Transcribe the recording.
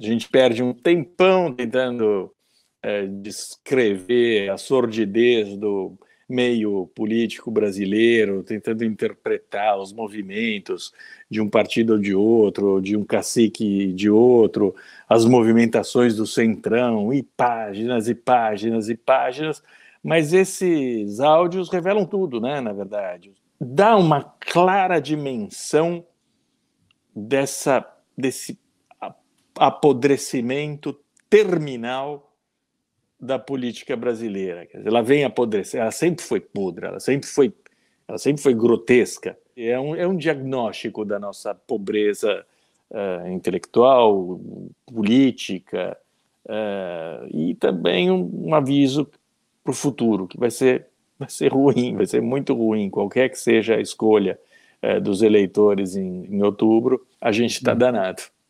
A gente perde um tempão tentando é, descrever a sordidez do meio político brasileiro, tentando interpretar os movimentos de um partido ou de outro, de um cacique de outro, as movimentações do centrão, e páginas e páginas e páginas, mas esses áudios revelam tudo, né, na verdade. Dá uma clara dimensão dessa desse apodrecimento terminal da política brasileira. Dizer, ela vem apodrecer, ela sempre foi podre, ela sempre foi, ela sempre foi grotesca. É um, é um diagnóstico da nossa pobreza uh, intelectual, política, uh, e também um, um aviso para o futuro, que vai ser, vai ser ruim, vai ser muito ruim, qualquer que seja a escolha uh, dos eleitores em, em outubro, a gente está hum. danado.